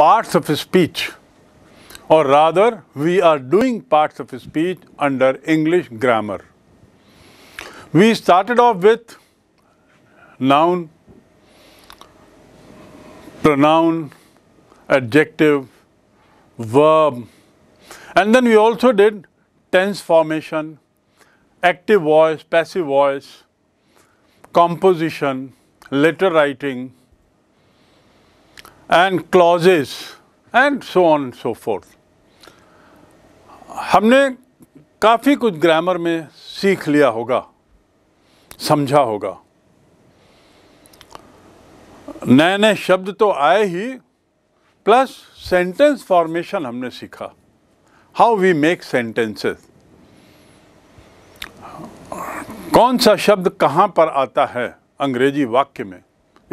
parts of speech or rather we are doing parts of speech under English grammar. We started off with noun, pronoun, adjective, verb and then we also did tense formation, active voice, passive voice, composition, letter writing and clauses and so on and so forth. हमने काफ़ी कुछ grammar में सीख लिया होगा समझा होगा नए नए शब्द तो आए ही प्लस सेंटेंस फॉर्मेशन हमने सीखा हाउ वी मेक सेंटेंसेस कौन सा शब्द कहाँ पर आता है अंग्रेजी वाक्य में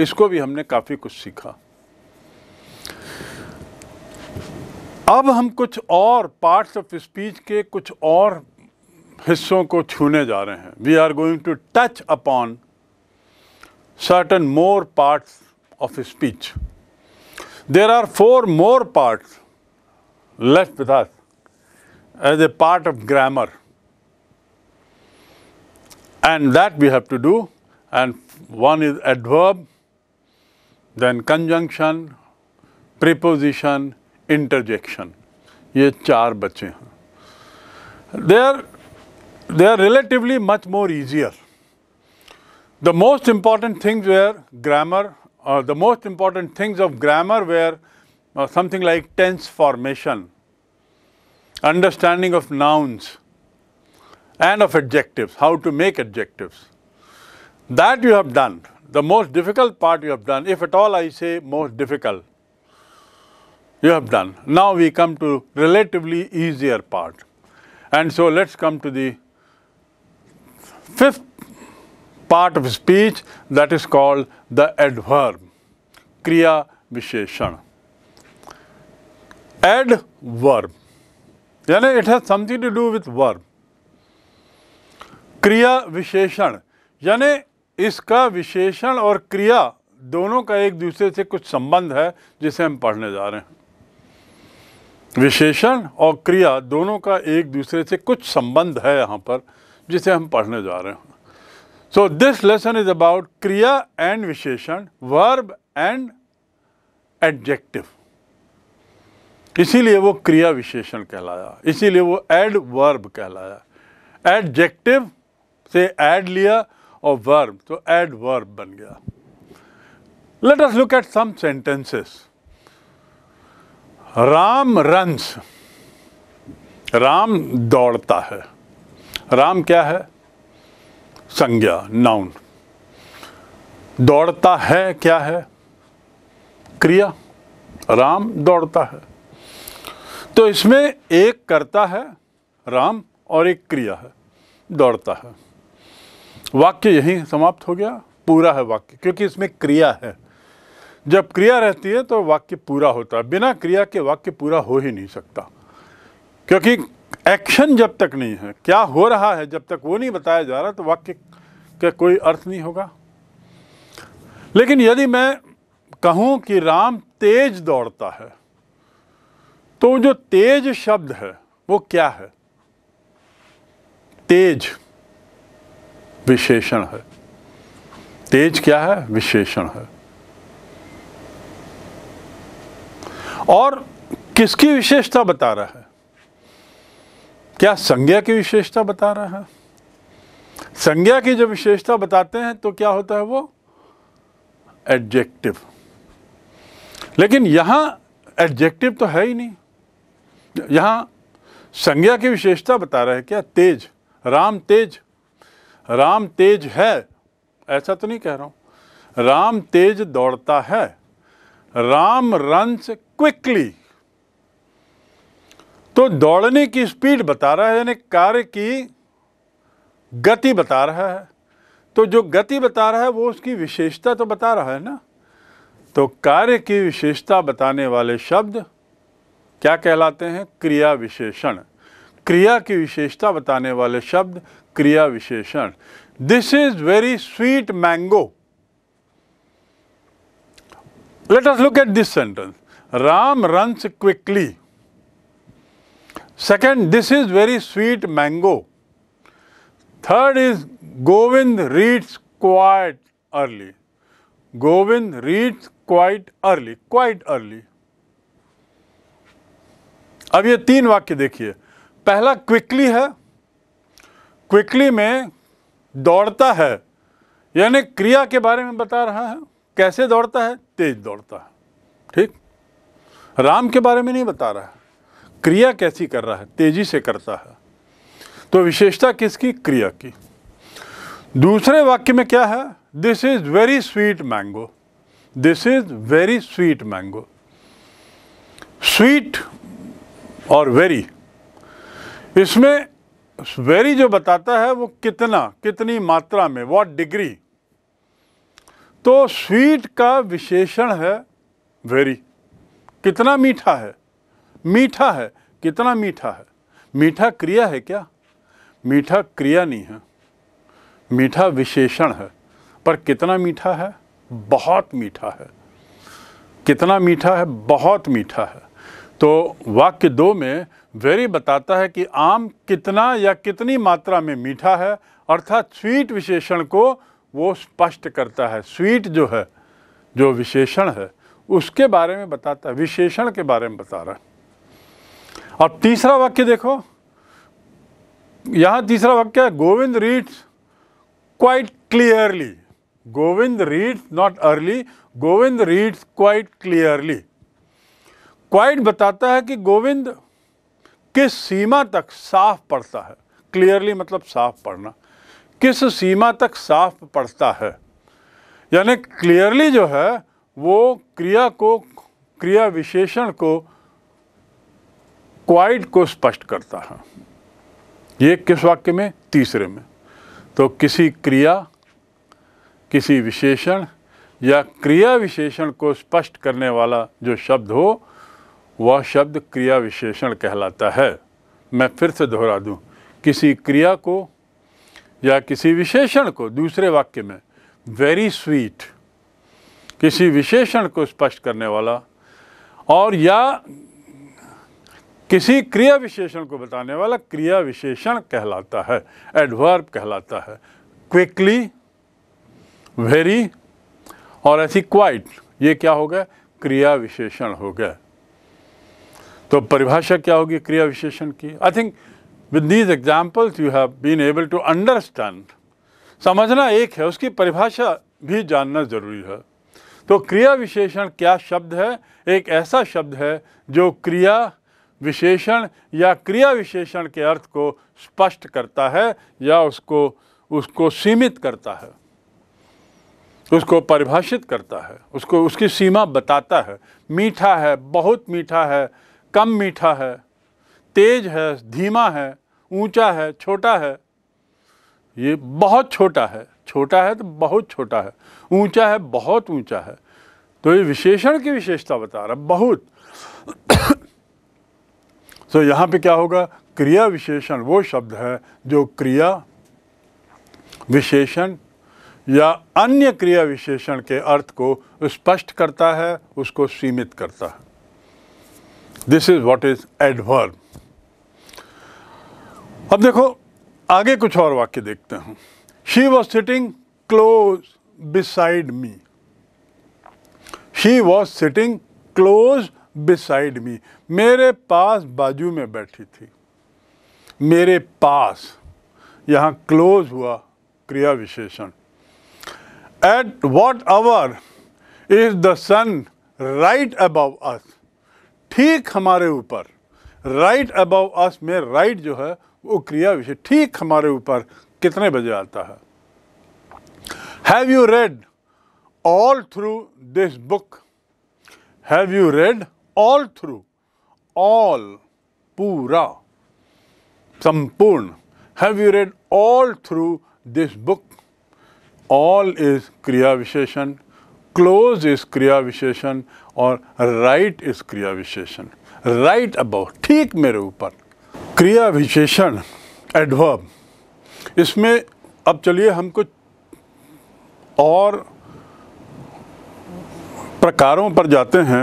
इसको भी हमने काफ़ी कुछ सीखा अब हम कुछ और पार्ट्स ऑफ स्पीच के कुछ और हिस्सों को छूने जा रहे certain more parts of speech. There are four more parts left with us as a part of grammar. And that we have to do. And one is adverb, then conjunction, preposition, interjection. ये चार बच्चे They are they are relatively much more easier. The most important things were grammar. or uh, the most important things of grammar were uh, something like tense formation, understanding of nouns and of adjectives, how to make adjectives. That you have done. The most difficult part you have done, if at all I say most difficult, you have done. Now we come to relatively easier part. And so let's come to the fifth part of speech that is called the adverb, Kriya Visheshan. Adverb. यानी it has something to do with verb. क्रिया विशेषण यानी इसका विशेषण और क्रिया दोनों का एक दूसरे से कुछ संबंध है जिसे हम पढ़ने जा रहे हैं विशेषण और क्रिया दोनों का एक दूसरे से कुछ संबंध है यहाँ पर जिसे हम पढ़ने जा रहे हैं so this lesson is about क्रिया एंड विशेषण वर्ब एंड एडजेक्टिव इसीलिए वो क्रिया विशेषण कहलाया इसीलिए वो एड वर्ब कहलाया एडजेक्टिव से एड लिया और वर्ब तो एड वर्ब बन गया let us look at some sentences Ram runs Ram दौड़ता है राम क्या है संज्ञा नाउन दौड़ता है क्या है क्रिया राम दौड़ता है तो इसमें एक करता है राम और एक क्रिया है दौड़ता है वाक्य यहीं समाप्त हो गया पूरा है वाक्य क्योंकि इसमें क्रिया है जब क्रिया रहती है तो वाक्य पूरा होता है बिना क्रिया के वाक्य पूरा हो ही नहीं सकता क्योंकि एक्शन जब तक नहीं है क्या हो रहा है जब तक वो नहीं बताया जा रहा तो वाक्य का कोई अर्थ नहीं होगा लेकिन यदि मैं कहूं कि राम तेज दौड़ता है तो जो तेज शब्द है वो क्या है तेज विशेषण है तेज क्या है विशेषण है और किसकी विशेषता बता रहा है क्या संज्ञा की विशेषता बता रहा है संज्ञा की जब विशेषता बताते हैं तो क्या होता है वो एडजेक्टिव लेकिन यहां एडजेक्टिव तो है ही नहीं यहां संज्ञा की विशेषता बता रहा है क्या तेज राम तेज राम तेज है ऐसा तो नहीं कह रहा हूं राम तेज दौड़ता है राम रंस क्विकली तो दौड़ने की स्पीड बता रहा है यानी कार्य की गति बता रहा है तो जो गति बता रहा है वो उसकी विशेषता तो बता रहा है ना तो कार्य की विशेषता बताने वाले शब्द क्या कहलाते हैं क्रिया विशेषण क्रिया की विशेषता बताने वाले शब्द क्रिया विशेषण this is very sweet mango Let us look at this sentence. Ram runs quickly. Second, this is very sweet mango. Third is Govind reads quite early. Govind reads quite early, quite early. अब ये तीन वाक्य देखिए पहला quickly है quickly में दौड़ता है यानी क्रिया के बारे में बता रहा है कैसे दौड़ता है तेज दौड़ता है ठीक राम के बारे में नहीं बता रहा है क्रिया कैसी कर रहा है तेजी से करता है तो विशेषता किसकी क्रिया की दूसरे वाक्य में क्या है this is very sweet mango this is very sweet mango sweet और वेरी इसमें वेरी जो बताता है वो कितना कितनी मात्रा में वॉट डिग्री तो स्वीट का विशेषण है वेरी कितना मीठा है मीठा है कितना मीठा है मीठा क्रिया है क्या मीठा क्रिया नहीं है मीठा विशेषण है पर कितना मीठा है बहुत मीठा है कितना मीठा है बहुत मीठा है तो वाक्य दो में वेरी बताता है कि आम कितना या कितनी मात्रा में मीठा है अर्थात स्वीट विशेषण को वो स्पष्ट करता है स्वीट जो है जो विशेषण है उसके बारे में बताता है विशेषण के बारे में बता रहा है अब तीसरा वाक्य देखो यहाँ तीसरा वाक्य है Govind reads quite clearly Govind reads not early Govind reads quite clearly quite बताता है कि गोविंद किस सीमा तक साफ पढ़ता है क्लियरली मतलब साफ पढ़ना किस सीमा तक साफ पड़ता है यानी क्लियरली जो है वो क्रिया को क्रिया विशेषण को क्वाइट को स्पष्ट करता है ये किस वाक्य में तीसरे में तो किसी क्रिया किसी विशेषण या क्रिया विशेषण को स्पष्ट करने वाला जो शब्द हो वह शब्द क्रिया विशेषण कहलाता है मैं फिर से दोहरा दूं किसी क्रिया को या किसी विशेषण को दूसरे वाक्य में वेरी स्वीट किसी विशेषण को स्पष्ट करने वाला और या किसी क्रिया विशेषण को बताने वाला क्रिया विशेषण कहलाता है एडवर्ब कहलाता है क्विकली वेरी और ऐसी क्वाइट ये क्या हो गया क्रिया विशेषण हो गया तो परिभाषा क्या होगी क्रिया विशेषण की I think with these examples you have been able to understand समझना एक है उसकी परिभाषा भी जानना ज़रूरी है तो क्रिया विशेषण क्या शब्द है एक ऐसा शब्द है जो क्रिया विशेषण या क्रिया विशेषण के अर्थ को स्पष्ट करता है या उसको उसको सीमित करता है उसको परिभाषित करता है उसको उसकी सीमा बताता है मीठा है बहुत मीठा है कम मीठा है तेज है धीमा है ऊंचा है छोटा है ये बहुत छोटा है छोटा है तो बहुत छोटा है ऊंचा है बहुत ऊंचा है तो ये विशेषण की विशेषता बता रहा बहुत तो so, यहाँ पे क्या होगा क्रिया विशेषण वो शब्द है जो क्रिया विशेषण या अन्य क्रिया विशेषण के अर्थ को स्पष्ट करता है उसको सीमित करता है this is what is adverb अब देखो आगे कुछ और वाक्य देखते हैं she was sitting close beside me she was sitting close beside me मेरे पास बाजू में बैठी थी मेरे पास यहाँ क्लोज हुआ क्रिया विशेषण at what hour is the sun right above us ठीक हमारे ऊपर राइट अबव अस में राइट जो है वो क्रिया विशेष ठीक हमारे ऊपर कितने बजे आता है have you read all through this book have you read all through all पूरा संपूर्ण have you read all through this book all is क्रिया विशेषण क्लोज इज क्रिया विशेषण और राइट इज क्रिया विशेषण राइट अबाउट ठीक मेरे ऊपर क्रिया विशेषण एडवर्ब इसमें अब चलिए हम कुछ और प्रकारों पर जाते हैं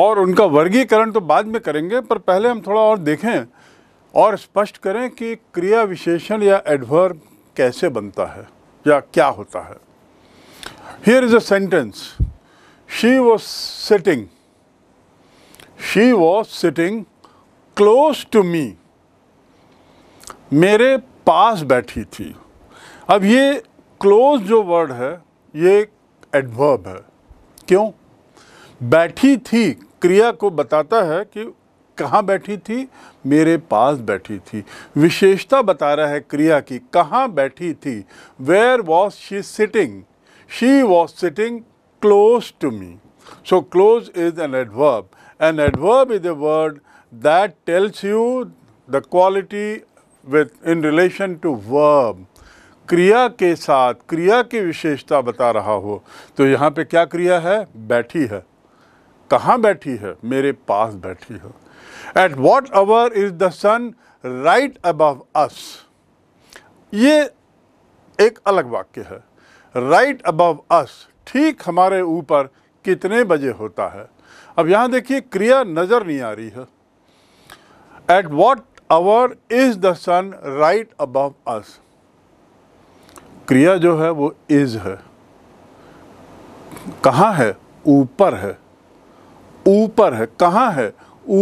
और उनका वर्गीकरण तो बाद में करेंगे पर पहले हम थोड़ा और देखें और स्पष्ट करें कि क्रिया विशेषण या एडवर्ब कैसे बनता है या क्या होता है here is a sentence she was sitting she was sitting close to me मेरे पास बैठी थी अब ये क्लोज जो वर्ड है ये एडवर्ब है क्यों बैठी थी क्रिया को बताता है कि कहाँ बैठी थी मेरे पास बैठी थी विशेषता बता रहा है क्रिया की कहाँ बैठी थी where was she sitting she was sitting close to me so close is an adverb an adverb is a word that tells you the quality with in relation to verb क्रिया के साथ क्रिया की विशेषता बता रहा हो तो यहाँ पे क्या क्रिया है बैठी है कहाँ बैठी है मेरे पास बैठी है at what hour is the sun right above us ये एक अलग वाक्य है राइट अबव अस ठीक हमारे ऊपर कितने बजे होता है अब यहाँ देखिए क्रिया नज़र नहीं आ रही है at what hour is the sun right above us क्रिया जो है वो इज़ है कहाँ है ऊपर है ऊपर है कहाँ है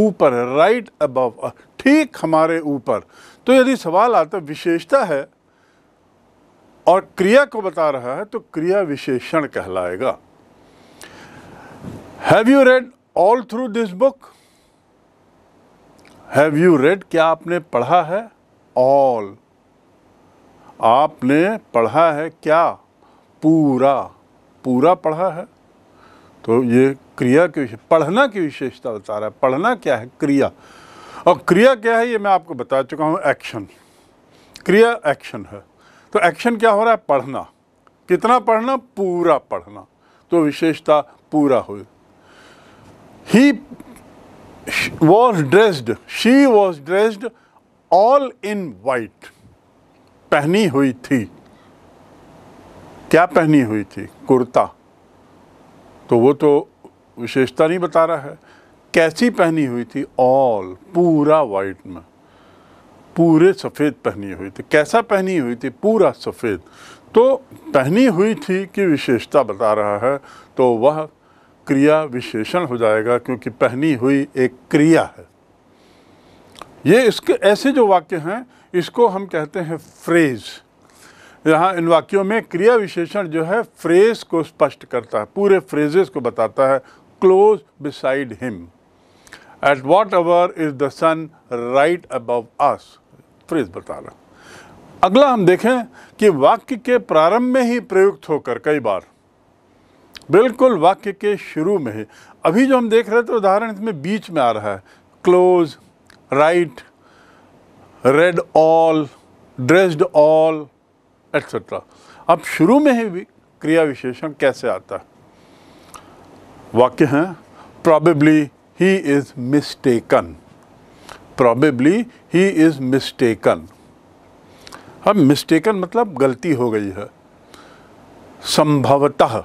ऊपर है राइट अबव ठीक हमारे ऊपर तो यदि सवाल आता विशेषता है और क्रिया को बता रहा है तो क्रिया विशेषण कहलाएगा have you read all through this book have you read क्या आपने पढ़ा है ऑल आपने पढ़ा है क्या पूरा पूरा पढ़ा है तो ये क्रिया की पढ़ना की विशेषता बता रहा है पढ़ना क्या है क्रिया और क्रिया क्या है ये मैं आपको बता चुका हूँ एक्शन क्रिया एक्शन है तो एक्शन क्या हो रहा है पढ़ना कितना पढ़ना पूरा पढ़ना तो विशेषता पूरा हुई ही was dressed, she was dressed all in white. पहनी हुई थी क्या पहनी हुई थी कुर्ता तो वो तो विशेषता नहीं बता रहा है कैसी पहनी हुई थी ऑल पूरा वाइट में पूरे सफ़ेद पहनी हुई थी कैसा पहनी हुई थी पूरा सफ़ेद तो पहनी हुई थी की विशेषता बता रहा है तो वह क्रिया विशेषण हो जाएगा क्योंकि पहनी हुई एक क्रिया है ये इसके ऐसे जो वाक्य हैं इसको हम कहते हैं फ्रेज़ यहाँ इन वाक्यों में क्रिया विशेषण जो है फ्रेज को स्पष्ट करता है पूरे फ्रेजेस को बताता है close beside him at what hour is the sun right above us phrase बता रहा अगला हम देखें कि वाक्य के प्रारंभ में ही प्रयुक्त होकर कई बार बिल्कुल वाक्य के शुरू में ही अभी जो हम देख रहे थे तो उदाहरण इसमें बीच में आ रहा है close right read all dressed all etcetera अब शुरू में ही क्रिया विशेषण कैसे आता है वाक्य हैं probably he is mistaken probably he is mistaken अब मिस्टेकन मतलब गलती हो गई है संभवतः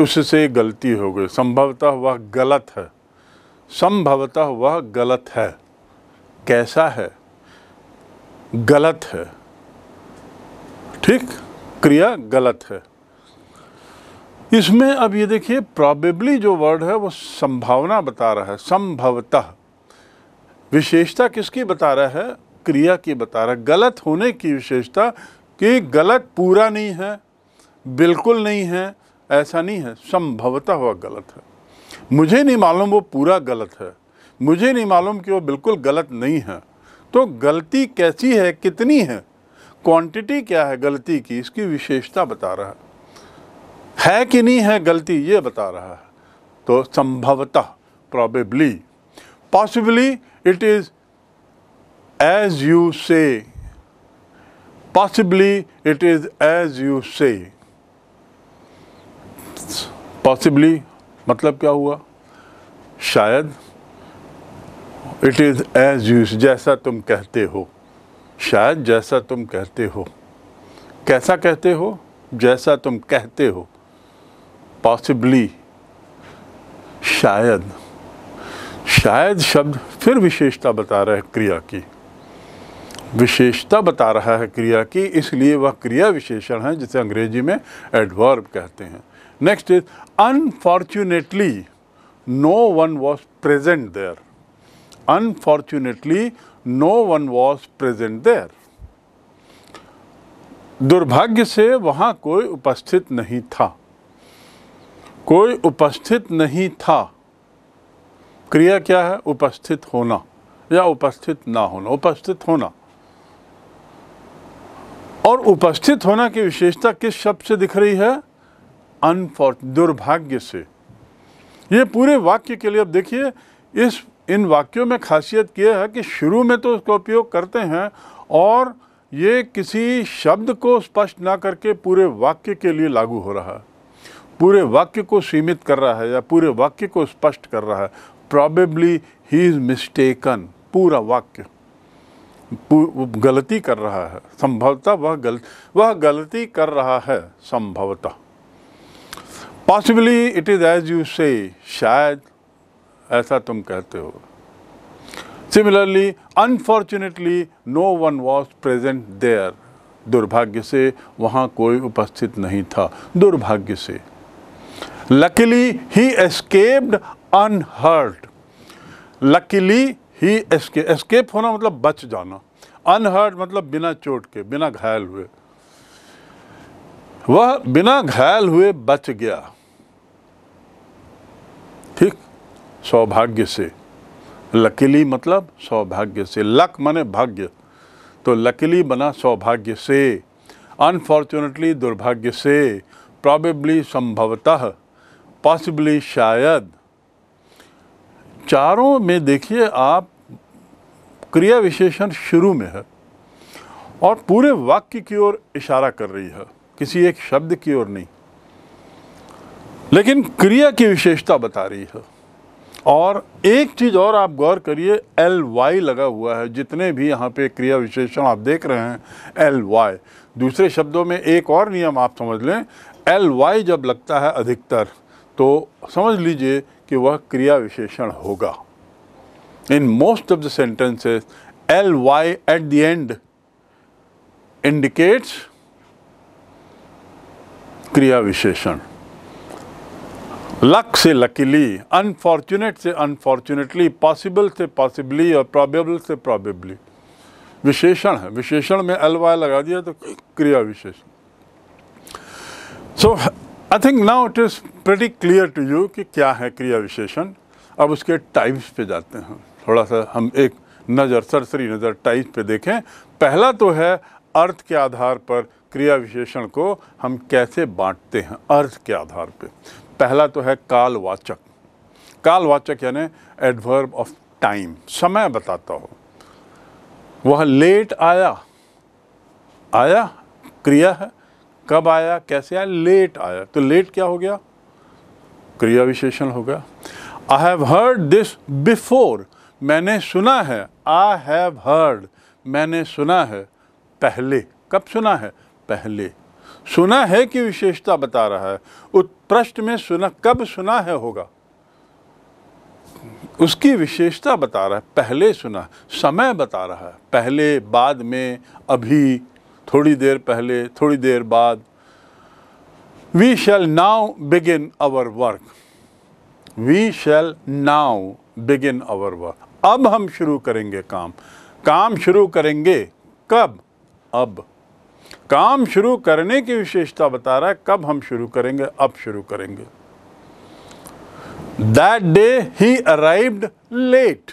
उससे गलती हो गई संभवतः वह गलत है संभवतः वह गलत है कैसा है गलत है ठीक क्रिया गलत है इसमें अब ये देखिए प्रॉबेबली जो वर्ड है वो संभावना बता रहा है संभवतः विशेषता किसकी बता रहा है क्रिया की बता रहा है गलत होने की विशेषता कि गलत पूरा नहीं है बिल्कुल नहीं है ऐसा नहीं है संभवतः वह गलत है मुझे नहीं मालूम वो पूरा गलत है मुझे नहीं मालूम कि वो बिल्कुल गलत नहीं है तो गलती कैसी है कितनी है क्वांटिटी क्या है गलती की इसकी विशेषता बता रहा है है कि नहीं है गलती ये बता रहा है तो संभवतः probably possibly it is as you say possibly it is as you say possibly मतलब क्या हुआ शायद इट इज़ एज यूज जैसा तुम कहते हो शायद जैसा तुम कहते हो कैसा कहते हो जैसा तुम कहते हो पॉसिबली शायद शायद शब्द फिर विशेषता बता रहा है क्रिया की विशेषता बता रहा है क्रिया की इसलिए वह क्रिया विशेषण है जिसे अंग्रेजी में एडवर्ब कहते हैं Next is, unfortunately, no one was present there. Unfortunately, no one was present there. दुर्भाग्य से वहाँ कोई उपस्थित नहीं था कोई उपस्थित नहीं था क्रिया क्या है उपस्थित होना या उपस्थित ना होना उपस्थित होना और उपस्थित होना की विशेषता किस शब्द से दिख रही है अनफॉर्च दुर्भाग्य से ये पूरे वाक्य के लिए अब देखिए इस इन वाक्यों में खासियत यह है कि शुरू में तो उसका उपयोग करते हैं और ये किसी शब्द को स्पष्ट ना करके पूरे वाक्य के लिए लागू हो रहा है पूरे वाक्य को सीमित कर रहा है या पूरे वाक्य को स्पष्ट कर रहा है प्रॉबेबली ही इज़ मिस्टेकन पूरा वाक्य गलती कर रहा है संभवतः वह गल वह गलती कर रहा है संभवतः possibly it is as you say शायद ऐसा तुम कहते हो similarly unfortunately no one was present there दुर्भाग्य से वहाँ कोई उपस्थित नहीं था दुर्भाग्य से luckily he escaped unhurt luckily he escape होना मतलब बच जाना अनहर्ट मतलब बिना चोट के बिना घायल हुए वह बिना घायल हुए बच गया ठीक सौभाग्य से लकीली मतलब सौभाग्य से लक माने भाग्य तो लकीली बना सौभाग्य से अनफॉर्चुनेटली दुर्भाग्य से प्रॉबेबली संभवतः पॉसिबली शायद चारों में देखिए आप क्रिया विशेषण शुरू में है और पूरे वाक्य की ओर इशारा कर रही है किसी एक शब्द की ओर नहीं लेकिन क्रिया की विशेषता बता रही है और एक चीज़ और आप गौर करिए एल वाई लगा हुआ है जितने भी यहाँ पे क्रिया विशेषण आप देख रहे हैं एल वाई दूसरे शब्दों में एक और नियम आप समझ लें एल वाई जब लगता है अधिकतर तो समझ लीजिए कि वह क्रिया विशेषण होगा in most of the sentences L Y at the end indicates क्रिया विशेषण लक से लकीली अनफॉर्चुनेट से अनफॉर्चुनेटली पॉसिबल से पॉसिबली और प्रॉबेबल से प्रॉबेबली विशेषण है विशेषण में एल वाई लगा दिया तो क्रिया विशेषण so I think now it is pretty clear to you कि क्या है क्रिया विशेषण अब उसके टाइप्स पे जाते हैं थोड़ा सा हम एक नज़र सरसरी नज़र टाइप्स पे देखें पहला तो है अर्थ के आधार पर क्रिया विशेषण को हम कैसे बांटते हैं अर्थ के आधार पे पहला तो है कालवाचक कालवाचक यानी एडवर्ब ऑफ टाइम समय बताता हो वह लेट आया आया क्रिया है कब आया कैसे आया लेट आया तो लेट क्या हो गया क्रिया विशेषण हो गया I have heard this before मैंने सुना है आई हैव हर्ड मैंने सुना है पहले कब सुना है पहले सुना है कि विशेषता बता रहा है उत्प्रष्ट में सुना कब सुना है होगा उसकी विशेषता बता रहा है पहले सुना समय बता रहा है पहले बाद में अभी थोड़ी देर पहले थोड़ी देर बाद we shall now begin our work we shall now begin our work अब हम शुरू करेंगे काम काम शुरू करेंगे कब अब काम शुरू करने की विशेषता बता रहा है कब हम शुरू करेंगे अब शुरू करेंगे that day he arrived late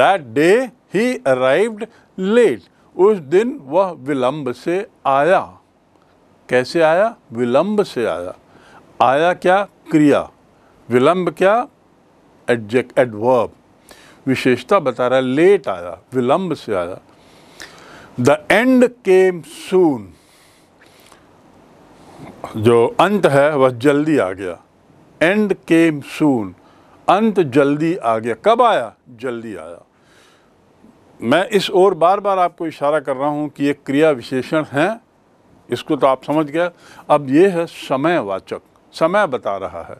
that day he arrived late उस दिन वह विलंब से आया कैसे आया विलंब से आया आया क्या क्रिया विलंब क्या एडजेक्ट एडवर्ब विशेषता बता रहा है लेट आया विलंब से आया द एंड केम सून जो अंत है वह जल्दी आ गया एंड केम सून अंत जल्दी आ गया कब आया जल्दी आया मैं इस ओर बार बार आपको इशारा कर रहा हूँ कि ये क्रिया विशेषण हैं इसको तो आप समझ गए अब ये है समयवाचक समय बता रहा है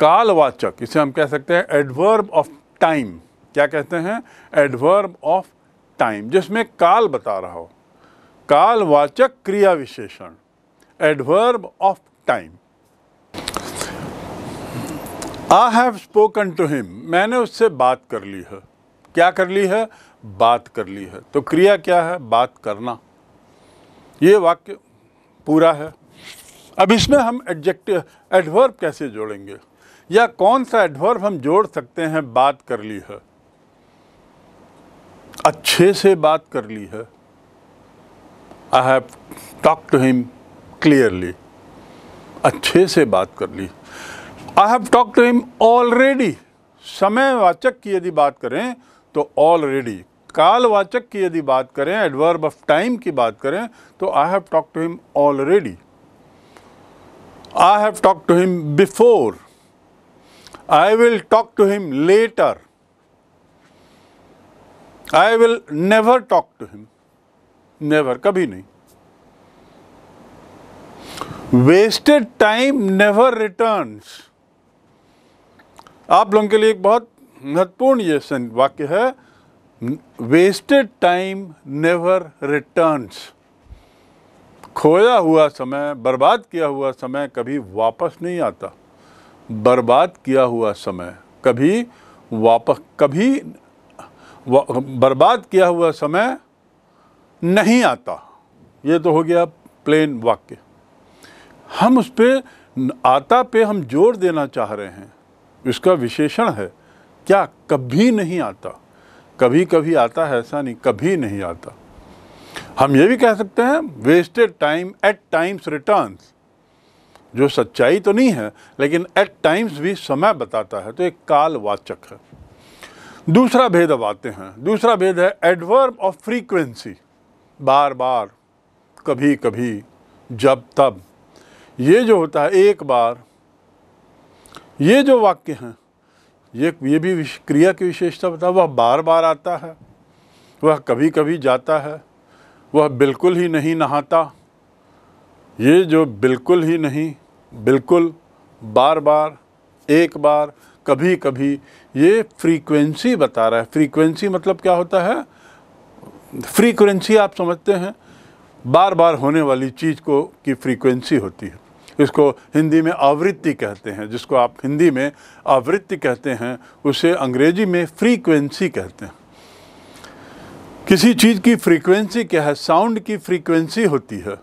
कालवाचक इसे हम कह सकते हैं एडवर्ब ऑफ टाइम क्या कहते हैं एडवर्ब ऑफ टाइम जिसमें काल बता रहा हो कालवाचक क्रिया विशेषण adverb of time I have spoken to him मैंने उससे बात कर ली है क्या कर ली है बात कर ली है तो क्रिया क्या है बात करना ये वाक्य पूरा है अब इसमें हम एडजेक्टिव एडवर्ब कैसे जोड़ेंगे या कौन सा एडवर्ब हम जोड़ सकते हैं बात कर ली है अच्छे से बात कर ली है I have talk to him clearly अच्छे से बात कर ली I have talk to him already समयवाचक की यदि बात करें तो ऑलरेडी कालवाचक की यदि बात करें एडवर्ब ऑफ टाइम की बात करें तो I have talk to him already I have talk to him before I will talk to him later I will never talk to him never कभी नहीं वेस्टेड टाइम नेवर रिटर्न्स आप लोगों के लिए एक बहुत महत्वपूर्ण ये वाक्य है वेस्टेड टाइम नेवर रिटर्न्स खोया हुआ समय बर्बाद किया हुआ समय कभी वापस नहीं आता बर्बाद किया हुआ समय कभी वापस कभी बर्बाद किया हुआ समय नहीं आता ये तो हो गया प्लेन वाक्य हम उस पर आता पे हम जोर देना चाह रहे हैं इसका विशेषण है क्या कभी नहीं आता कभी कभी आता है ऐसा नहीं कभी नहीं आता हम ये भी कह सकते हैं wasted time at times returns जो सच्चाई तो नहीं है लेकिन एट टाइम्स भी समय बताता है तो एक कालवाचक है दूसरा भेद अब आते हैं दूसरा भेद है एडवर्ब ऑफ फ्रीक्वेंसी बार बार कभी कभी जब तब ये जो होता है एक बार ये जो वाक्य हैं ये ये भी क्रिया की विशेषता बता वह बार बार आता है वह कभी कभी जाता है वह बिल्कुल ही नहीं नहाता ये जो बिल्कुल ही नहीं बिल्कुल बार बार एक बार कभी कभी ये फ्रीक्वेंसी बता रहा है फ्रीक्वेंसी मतलब क्या होता है फ्रीक्वेंसी आप समझते हैं बार बार होने वाली चीज़ को की फ्रीक्वेंसी होती है इसको हिंदी में आवृत्ति कहते हैं जिसको आप हिंदी में आवृत्ति कहते हैं उसे अंग्रेजी में फ्रीक्वेंसी कहते हैं किसी चीज़ की फ्रीक्वेंसी क्या है साउंड की फ्रीक्वेंसी होती है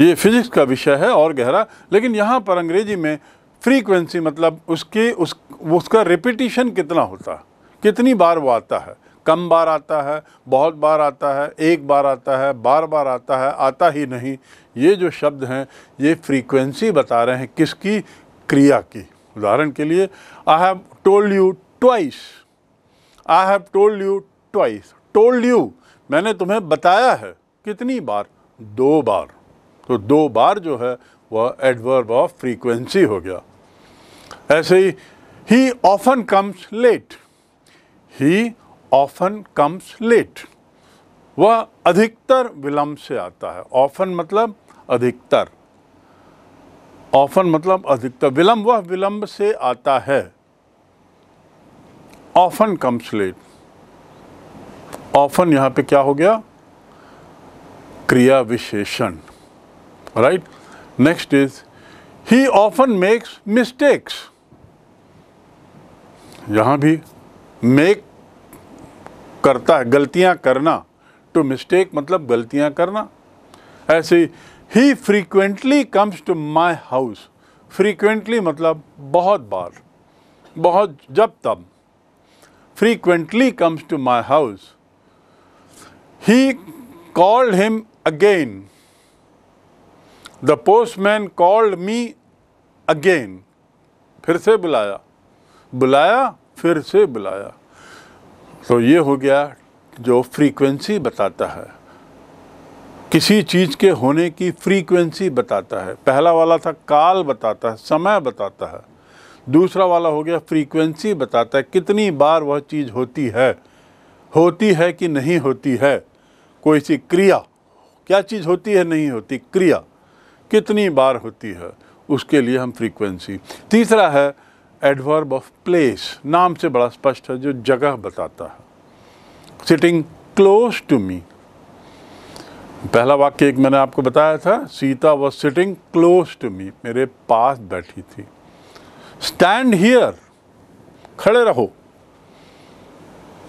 ये फिज़िक्स का विषय है और गहरा लेकिन यहाँ पर अंग्रेजी में फ्रीक्वेंसी मतलब उसके उस उसका रिपीटिशन कितना होता है कितनी बार वो आता है कम बार आता है बहुत बार आता है एक बार आता है बार बार आता है आता ही नहीं ये जो शब्द हैं ये फ्रीक्वेंसी बता रहे हैं किसकी क्रिया की उदाहरण के लिए I have told you twice I have told you twice told you मैंने तुम्हें बताया है कितनी बार दो बार तो दो बार जो है वह एडवर्ब ऑफ फ्रीक्वेंसी हो गया ऐसे ही he often comes late he often comes late वह अधिकतर विलंब से आता है ऑफन मतलब अधिकतर ऑफन मतलब अधिकतर विलंब वह विलंब से आता है ऑफन कम्स लेट ऑफन यहां पे क्या हो गया क्रिया विशेषण right next is he often makes mistakes यहाँ भी मेक करता है गलतियाँ करना टू मिस्टेक मतलब गलतियाँ करना ऐसे ही frequently comes to my house frequently मतलब बहुत बार बहुत जब तब frequently comes to my house he called him again the postman called me again फिर से बुलाया बुलाया फिर से बुलाया तो ये हो गया जो फ्रीक्वेंसी बताता है किसी चीज़ के होने की फ्रीक्वेंसी बताता है पहला वाला था काल बताता है समय बताता है दूसरा वाला हो गया फ्रीक्वेंसी बताता है कितनी बार वह चीज़ होती है होती है कि नहीं होती है कोई सी क्रिया क्या चीज़ होती है नहीं होती क्रिया कितनी बार होती है उसके लिए हम फ्रीक्वेंसी तीसरा है एडवर्ब ऑफ प्लेस नाम से बड़ा स्पष्ट है जो जगह बताता है सिटिंग क्लोज टू मी पहला वाक्य एक मैंने आपको बताया था Sita was sitting close to me मेरे पास बैठी थी स्टैंड हियर खड़े रहो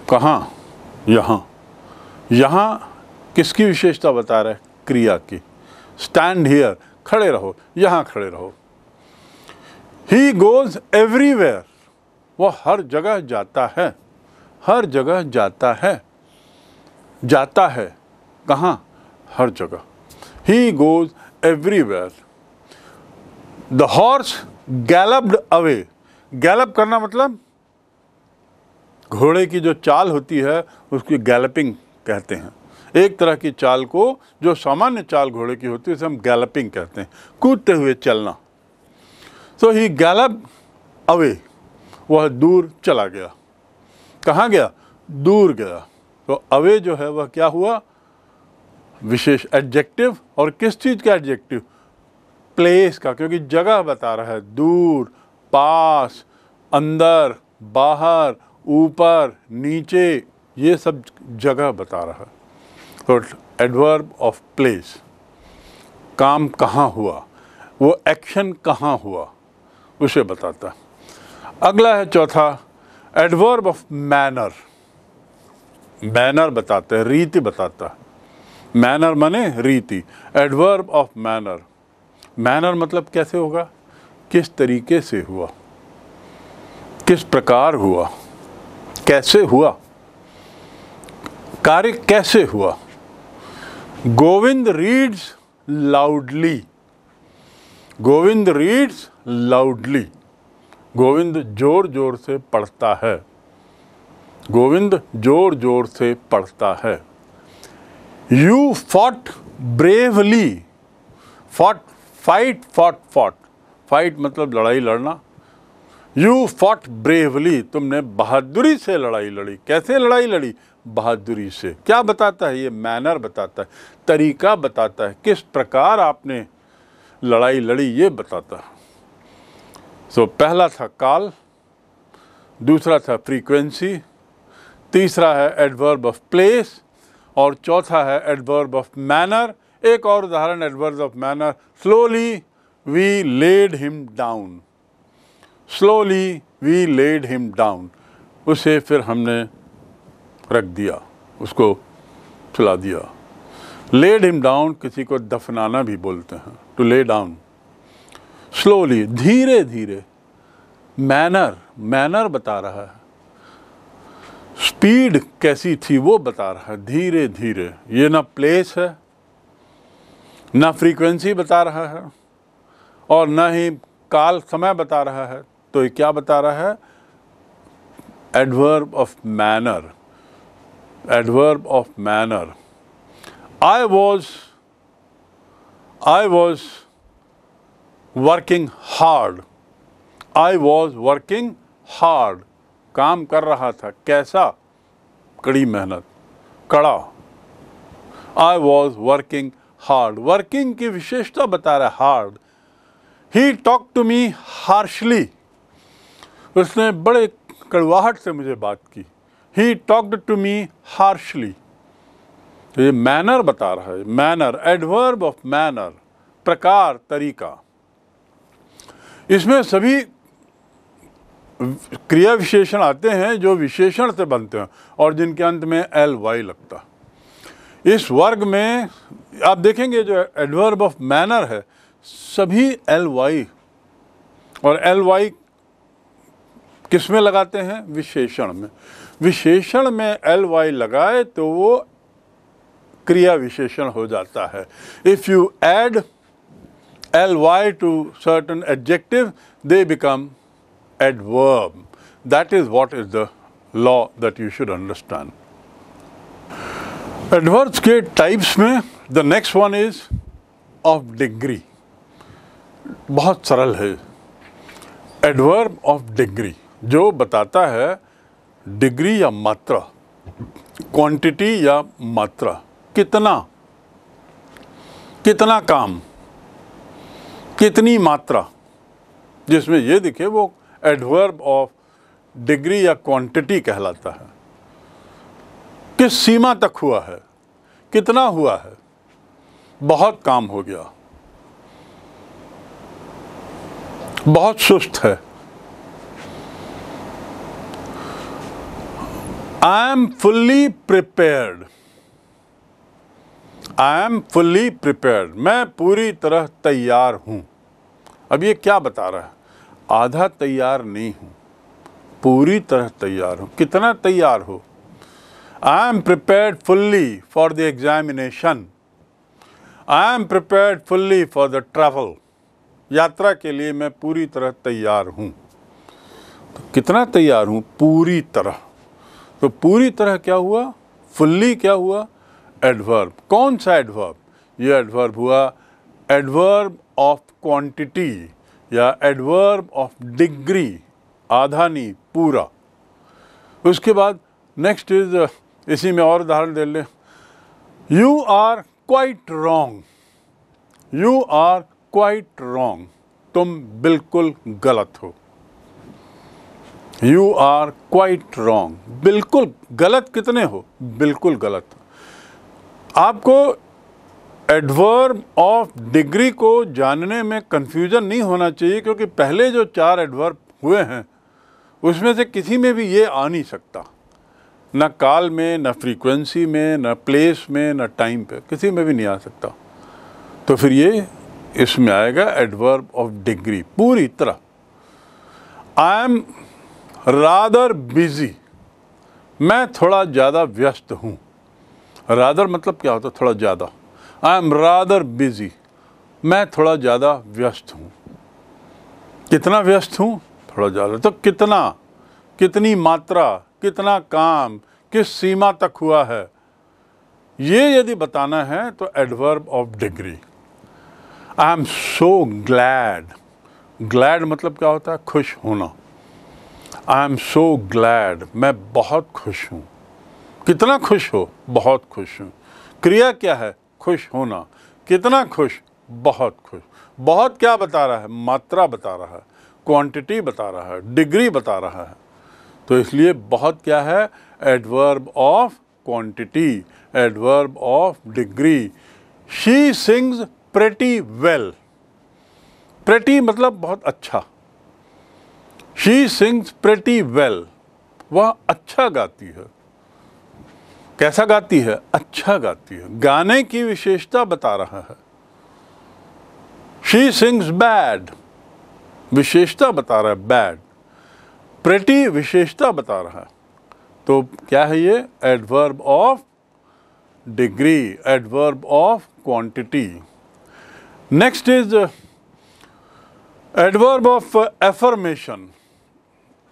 कहाँ यहाँ यहाँ किसकी विशेषता बता रहे क्रिया की स्टैंड हियर खड़े रहो यहाँ खड़े रहो ही गोज एवरीवेयर वह हर जगह जाता है हर जगह जाता है जाता है कहाँ हर जगह he goes everywhere the horse galloped away gallop करना मतलब घोड़े की जो चाल होती है उसकी गैलपिंग कहते हैं एक तरह की चाल को जो सामान्य चाल घोड़े की होती है उसे हम गैलपिंग कहते हैं कूदते हुए चलना तो ही गैलब अवे वह दूर चला गया कहाँ गया दूर गया तो अवे जो है वह क्या हुआ विशेष एडजेक्टिव और किस चीज़ का एडजेक्टिव प्लेस का क्योंकि जगह बता रहा है दूर पास अंदर बाहर ऊपर नीचे ये सब जगह बता रहा है तो एडवर्ब ऑफ प्लेस काम कहाँ हुआ वो एक्शन कहाँ हुआ उसे बताता है अगला है चौथा एडवर्ब ऑफ मैनर मैनर बताते हैं रीति बताता है मैनर माने रीति एडवर्ब ऑफ मैनर मैनर मतलब कैसे होगा किस तरीके से हुआ किस प्रकार हुआ कैसे हुआ कार्य कैसे हुआ Govind reads loudly Govind reads loudly Govind जोर जोर से पढ़ता है गोविंद जोर जोर से पढ़ता है you fought bravely fought fight fought fought fight मतलब लड़ाई लड़ना यू फॉट ब्रेवली तुमने बहादुरी से लड़ाई लड़ी कैसे लड़ाई लड़ी बहादुरी से क्या बताता है ये मैनर बताता है तरीका बताता है किस प्रकार आपने लड़ाई लड़ी ये बताता है सो so, पहला था काल दूसरा था फ्रीक्वेंसी तीसरा है एडवर्ब ऑफ प्लेस और चौथा है एडवर्ब ऑफ मैनर एक और उदाहरण adverb of manner slowly we laid him down slowly we laid him down उसे फिर हमने रख दिया उसको चला दिया लेड हिम डाउन किसी को दफनाना भी बोलते हैं टू ले डाउन स्लोली धीरे धीरे मैनर मैनर बता रहा है स्पीड कैसी थी वो बता रहा है धीरे धीरे ये ना प्लेस है ना फ्रीक्वेंसी बता रहा है और ना ही काल समय बता रहा है तो ये क्या बता रहा है adverb of manner adverb of manner I was I was working hard I was working hard काम कर रहा था कैसा कड़ी मेहनत कड़ा I was working hard working की विशेषता बता रहा है hard he talk to me harshly उसने बड़े कड़वाहट से मुझे बात की he talked to me harshly तो ये मैनर बता रहा है मैनर एडवर्ब ऑफ मैनर प्रकार तरीका इसमें सभी क्रिया विशेषण आते हैं जो विशेषण से बनते हैं और जिनके अंत में एल वाई लगता इस वर्ग में आप देखेंगे जो एडवर्ब ऑफ मैनर है सभी एल वाई और एल वाई किस में लगाते हैं विशेषण में विशेषण में एल वाई लगाए तो वो क्रिया विशेषण हो जाता है if you add ly to certain adjective, they become adverb. That is what is the law that you should understand. adverbs ke types mein the next one is of degree bahut saral hai adverb of degree jo batata hai degree ya matra quantity ya matra kitna कितना काम कितनी मात्रा जिसमें ये दिखे वो adverb of degree या quantity कहलाता है किस सीमा तक हुआ है कितना हुआ है बहुत काम हो गया बहुत सुस्त है I am fully prepared I am fully prepared मैं पूरी तरह तैयार हूं अब ये क्या बता रहा है आधा तैयार नहीं हूँ पूरी तरह तैयार हूँ कितना तैयार हो I am prepared fully for the examination I am prepared fully for the travel यात्रा के लिए मैं पूरी तरह तैयार हूँ तो कितना तैयार हूँ पूरी तरह तो पूरी तरह क्या हुआ फुल्ली क्या हुआ एडवर्ब कौन सा एडवर्ब ये एडवर्ब हुआ एडवर्ब ऑफ क्वांटिटी या एडवर्ब ऑफ डिग्री आधानी पूरा उसके बाद नेक्स्ट इज इसी में और उदाहरण दे लें you are quite wrong you are quite wrong तुम बिल्कुल गलत हो यू आर क्वाइट रॉन्ग बिल्कुल गलत कितने हो बिल्कुल गलत आपको एडवर्ब ऑफ डिग्री को जानने में कन्फ्यूज़न नहीं होना चाहिए क्योंकि पहले जो चार एडवर्ब हुए हैं उसमें से किसी में भी ये आ नहीं सकता ना काल में ना फ्रीक्वेंसी में ना प्लेस में ना टाइम पे किसी में भी नहीं आ सकता तो फिर ये इसमें आएगा एडवर्ब ऑफ डिग्री पूरी तरह आई एम रादर बिज़ी मैं थोड़ा ज़्यादा व्यस्त हूँ रादर मतलब क्या होता है थोड़ा ज़्यादा आई एम रादर बिज़ी मैं थोड़ा ज़्यादा व्यस्त हूँ कितना व्यस्त हूँ थोड़ा ज़्यादा तो कितना कितनी मात्रा कितना काम किस सीमा तक हुआ है ये यदि बताना है तो adverb of degree I am so glad glad मतलब क्या होता है खुश होना आई एम सो ग्लैड मैं बहुत खुश हूँ कितना खुश हो बहुत खुश हूँ क्रिया क्या है खुश होना कितना खुश बहुत खुश बहुत क्या बता रहा है मात्रा बता रहा है क्वांटिटी बता रहा है डिग्री बता रहा है तो इसलिए बहुत क्या है adverb of quantity adverb of degree she sings pretty well pretty मतलब बहुत अच्छा शी सिंग्स प्रेटी वेल वह अच्छा गाती है कैसा गाती है अच्छा गाती है गाने की विशेषता बता रहा है शी सिंग्स बैड विशेषता बता रहा है बैड प्रेटी विशेषता बता रहा है तो क्या है ये adverb of degree adverb of quantity next is adverb of affirmation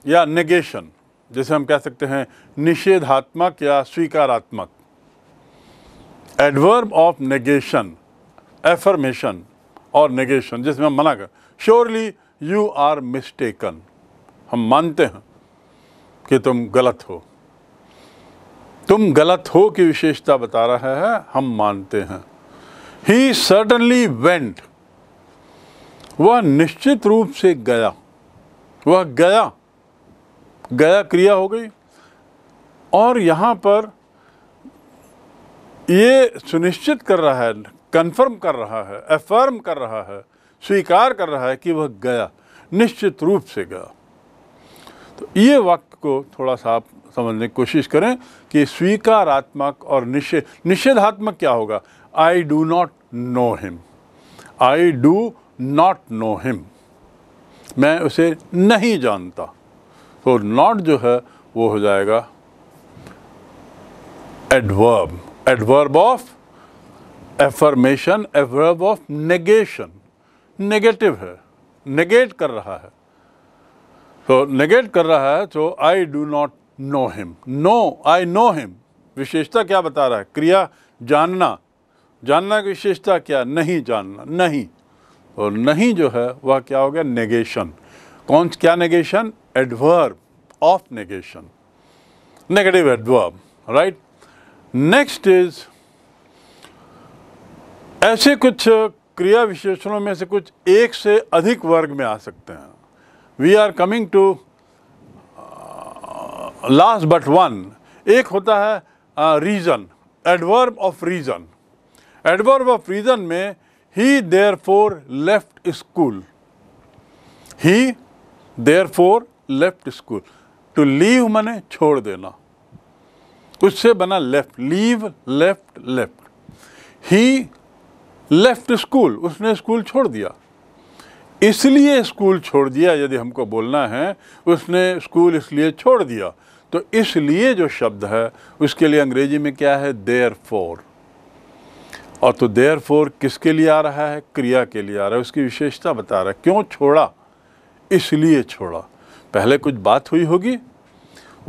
या नेगेशन जैसे हम कह सकते हैं निषेधात्मक या स्वीकारात्मक एडवर्ब ऑफ नेगेशन एफर्मेशन और नेगेशन जिसमें हम मना कर श्योरली यू आर मिस्टेकन हम मानते हैं कि तुम गलत हो तुम गलत हो की विशेषता बता रहा है हम मानते हैं ही सर्टनली वेंट वह निश्चित रूप से गया वह गया गया क्रिया हो गई और यहाँ पर ये सुनिश्चित कर रहा है कन्फर्म कर रहा है अफर्म कर रहा है स्वीकार कर रहा है कि वह गया निश्चित रूप से गया तो ये वक्त को थोड़ा सा आप समझने की कोशिश करें कि स्वीकारात्मक और निषे निषेधात्मक क्या होगा I do not know him I do not know him मैं उसे नहीं जानता तो नॉट जो है वो हो जाएगा adverb adverb of affirmation adverb of negation negative है नेगेट कर रहा है तो नेगेट कर रहा है तो I do not know him no I know him विशेषता क्या बता रहा है क्रिया जानना जानना की विशेषता क्या नहीं जानना नहीं और नहीं जो है वह क्या हो गया नेगेशन कौन क्या negation adverb of negation, negative adverb, right? Next is ऐसे कुछ क्रिया विशेषणों में से कुछ एक से अधिक वर्ग में आ सकते हैं we are coming to last but one एक होता है reason adverb of reason adverb of reason में he therefore left school he therefore left school to leave मने छोड़ देना उससे बना left leave left left he left school उसने स्कूल छोड़ दिया इसलिए स्कूल छोड़ दिया यदि हमको बोलना है उसने स्कूल इसलिए छोड़ दिया तो इसलिए जो शब्द है उसके लिए अंग्रेजी में क्या है देयर फोर और तो देयर फोर किसके लिए आ रहा है क्रिया के लिए आ रहा है उसकी विशेषता बता रहा है क्यों छोड़ा इसलिए छोड़ा पहले कुछ बात हुई होगी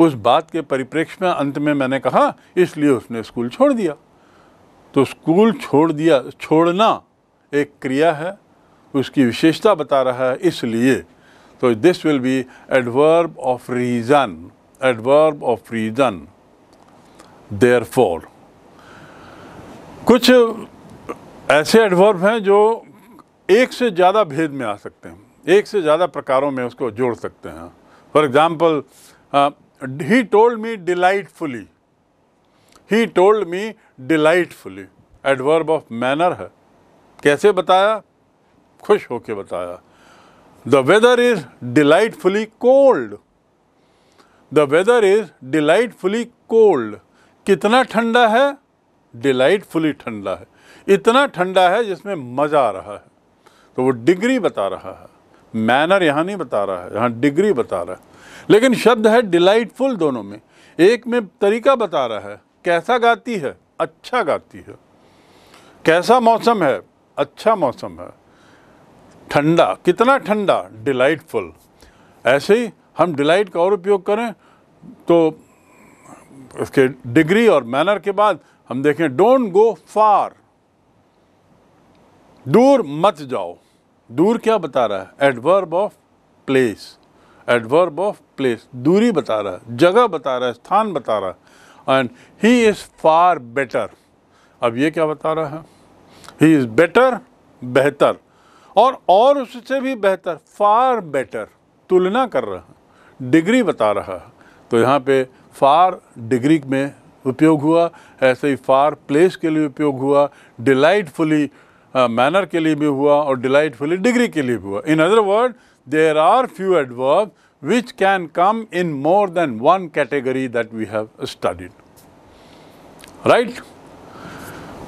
उस बात के परिप्रेक्ष्य में अंत में मैंने कहा इसलिए उसने स्कूल छोड़ दिया तो स्कूल छोड़ दिया छोड़ना एक क्रिया है उसकी विशेषता बता रहा है इसलिए तो this will be adverb of reason adverb of reason therefore कुछ ऐसे एडवर्ब हैं जो एक से ज़्यादा भेद में आ सकते हैं एक से ज़्यादा प्रकारों में उसको जोड़ सकते हैं for example he told me delightfully he told me delightfully adverb of manner है कैसे बताया खुश होके बताया the weather is delightfully cold the weather is delightfully cold कितना ठंडा है डिलाइटफुली ठंडा है इतना ठंडा है जिसमें मज़ा आ रहा है तो वो डिग्री बता रहा है मैनर यहाँ नहीं बता रहा है यहाँ डिग्री बता रहा है लेकिन शब्द है डिलाइटफुल दोनों में एक में तरीका बता रहा है कैसा गाती है अच्छा गाती है कैसा मौसम है अच्छा मौसम है ठंडा कितना ठंडा डिलाइटफुल ऐसे ही हम डिलाइट का और उपयोग करें तो उसके डिग्री और मैनर के बाद हम देखें डोंट गो फार दूर मत जाओ दूर क्या बता रहा है adverb of place adverb of place दूरी बता रहा है जगह बता रहा है स्थान बता रहा है and he is far better अब ये क्या बता रहा है ही इज़ बेटर बेहतर और और उससे भी बेहतर फार बेटर तुलना कर रहा है डिग्री बता रहा है तो यहाँ पे फार डिग्री में उपयोग हुआ ऐसे ही फार प्लेस के लिए उपयोग हुआ डिलाइटफुली मैनर के लिए भी हुआ और डिलाइटफुली डिग्री के लिए भी हुआ in other word there are few adverb which can come in more than one category that we have studied right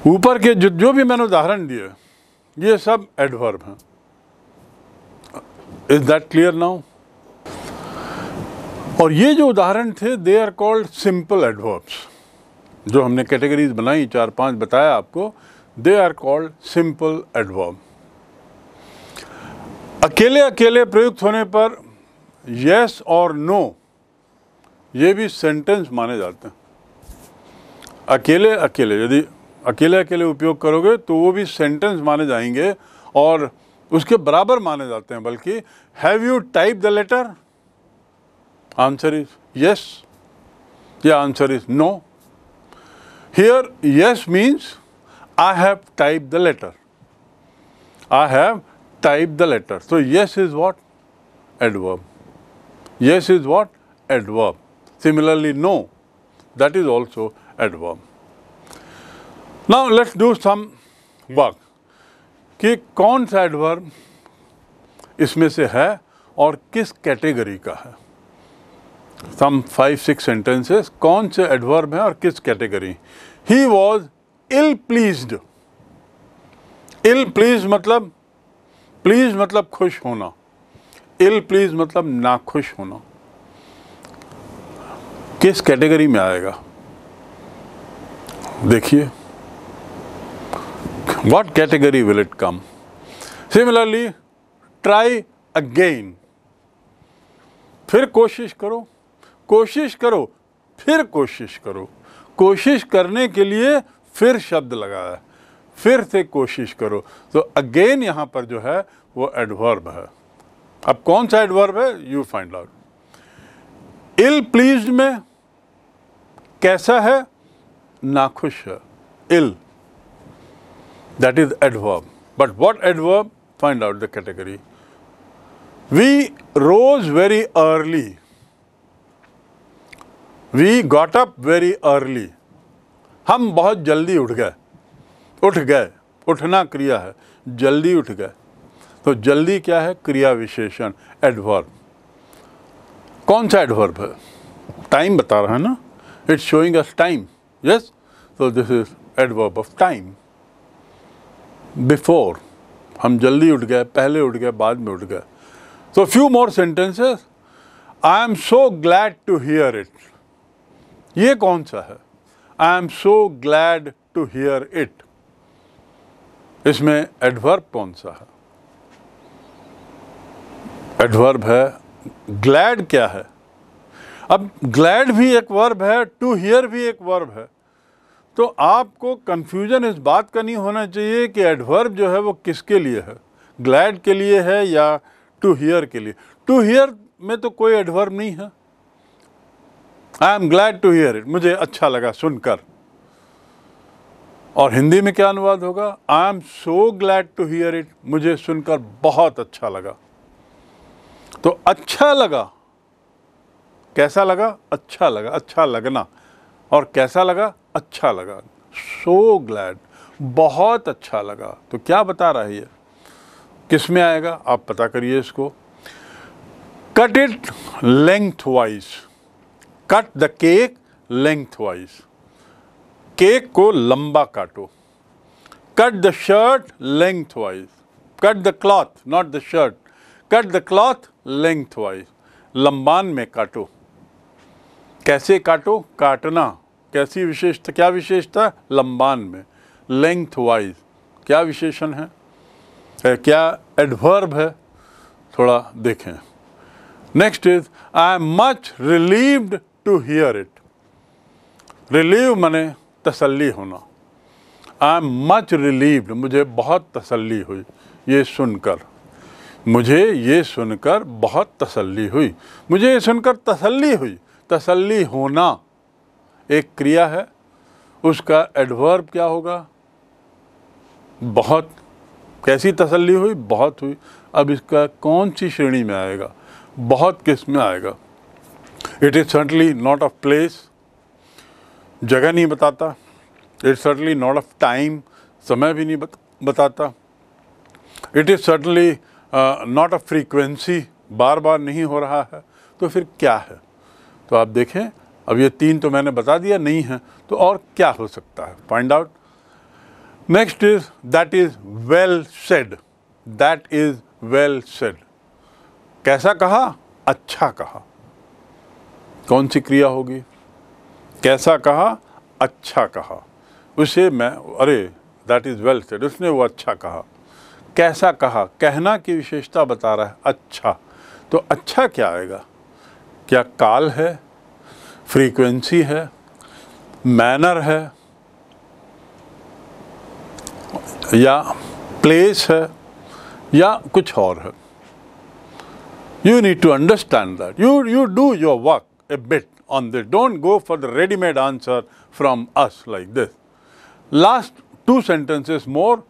ऊपर के जो जो भी मैंने उदाहरण दिए ये सब एडवर्ब हैं इज दैट क्लियर नाउ और ये जो उदाहरण थे they are called simple adverbs जो हमने कैटेगरीज बनाई चार पांच बताया आपको they are called simple adverb अकेले अकेले प्रयुक्त होने पर यस और नो ये भी सेंटेंस माने जाते हैं अकेले अकेले यदि अकेले अकेले उपयोग करोगे तो वो भी सेंटेंस माने जाएंगे और उसके बराबर माने जाते हैं बल्कि have you type the letter answer is yes या answer is no here yes means I have typed the letter. I have typed the letter. So yes is what? Adverb. Yes is what? Adverb. Similarly, no. That is also adverb. Now let's do some work. कि कौन सा adverb इसमें से है और किस category का है सम फाइव सिक्स सेंटेंसेस कौन से एडवर्ब हैं और किस category he was ill pleased ill please मतलब प्लीज मतलब खुश होना इल प्लीज मतलब ना खुश होना किस कैटेगरी में आएगा देखिए what category will it come similarly try again फिर कोशिश करो कोशिश करो फिर कोशिश करो कोशिश करने के लिए फिर शब्द लगाया फिर से कोशिश करो तो अगेन यहाँ पर जो है वो एडवर्ब है अब कौन सा एडवर्ब है you find out ill please में कैसा है नाखुश है ill that is adverb but what adverb find out the category we rose very early we got up very early हम बहुत जल्दी उठ गए उठ गए उठना क्रिया है जल्दी उठ गए तो जल्दी क्या है क्रिया विशेषण एडवर्ब कौन सा एडवर्ब है टाइम बता रहा है ना it's showing us time yes तो this is adverb of time before हम जल्दी उठ गए पहले उठ गए बाद में उठ गए तो few more sentences I am so glad to hear it ये कौन सा है I am so glad to hear it इसमें एडवर्ब कौन सा है एडवर्ब है ग्लैड क्या है अब ग्लैड भी एक वर्ब है टू हियर भी एक वर्ब है तो आपको कंफ्यूजन इस बात का नहीं होना चाहिए कि एडवर्ब जो है वो किसके लिए है ग्लैड के लिए है या टू हियर के लिए टू हियर में तो कोई एडवर्ब नहीं है I am glad to hear it मुझे अच्छा लगा सुनकर और हिंदी में क्या अनुवाद होगा I am so glad to hear it मुझे सुनकर बहुत अच्छा लगा तो अच्छा लगा कैसा लगा अच्छा लगा अच्छा लगना और कैसा लगा अच्छा लगा सो so ग्लैड बहुत अच्छा लगा तो क्या बता रहा है ये किस में आएगा आप पता करिए इसको cut it lengthwise cut the cake lengthwise cake को लंबा काटो cut the shirt lengthwise cut the cloth not the shirt cut the cloth lengthwise लंबान में काटो कैसे काटो काटना कैसी विशेषता क्या विशेषता लंबान में लेंथ वाइज क्या विशेषण है? क्या एडवर्ब है थोड़ा देखें next is I am much relieved to hear it relieve मने तसल्ली होना आई एम मच रिलीव्ड मुझे बहुत तसल्ली हुई ये सुनकर मुझे ये सुनकर बहुत तसल्ली हुई मुझे ये सुनकर तसल्ली हुई तसल्ली होना एक क्रिया है उसका एडवर्ब क्या होगा बहुत कैसी तसल्ली हुई बहुत हुई अब इसका कौन सी श्रेणी में आएगा बहुत किस में आएगा it is certainly not of place जगह नहीं बताता it certainly not of time समय भी नहीं बताता it is certainly not of frequency बार बार नहीं हो रहा है तो फिर क्या है तो आप देखें अब ये तीन तो मैंने बता दिया नहीं है तो और क्या हो सकता है find out next is that is well said that is well said कैसा कहा अच्छा कहा कौन सी क्रिया होगी कैसा कहा अच्छा कहा उसे मैं अरे दैट इज़ वेल सेड उसने वो अच्छा कहा कैसा कहा कहना की विशेषता बता रहा है अच्छा तो अच्छा क्या आएगा क्या काल है फ्रीक्वेंसी है मैनर है या प्लेस है या कुछ और है you need to understand that you you do your work a bit on this. Don't go for the ready-made answer from us like this. Last two sentences more.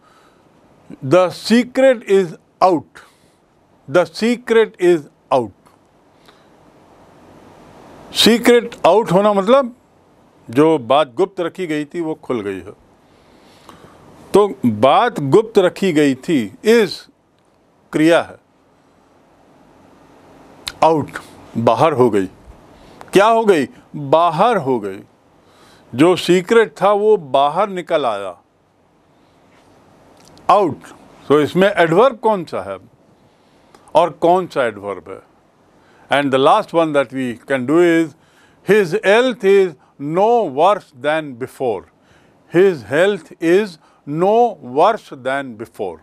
The secret is out. The secret is out. Secret out होना मतलब जो बात गुप्त रखी गई थी वो खुल गई है तो बात गुप्त रखी गई थी इस क्रिया है आउट बाहर हो गई क्या हो गई बाहर हो गई जो सीक्रेट था वो बाहर निकल आया आउट तो so इसमें एडवर्ब कौन सा है और कौन सा एडवर्ब है and the last one that we can do is his health is no worse than before his health is no worse than before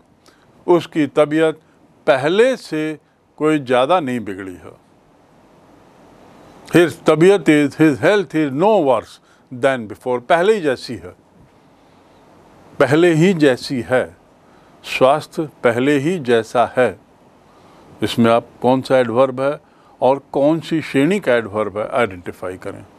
उसकी तबीयत पहले से कोई ज़्यादा नहीं बिगड़ी है हिज तबीयत is his health is no worse than before पहले ही जैसी है पहले ही जैसी है स्वास्थ्य पहले ही जैसा है इसमें आप कौन सा एडवर्ब है और कौन सी श्रेणी का एडवर्ब है आइडेंटिफाई करें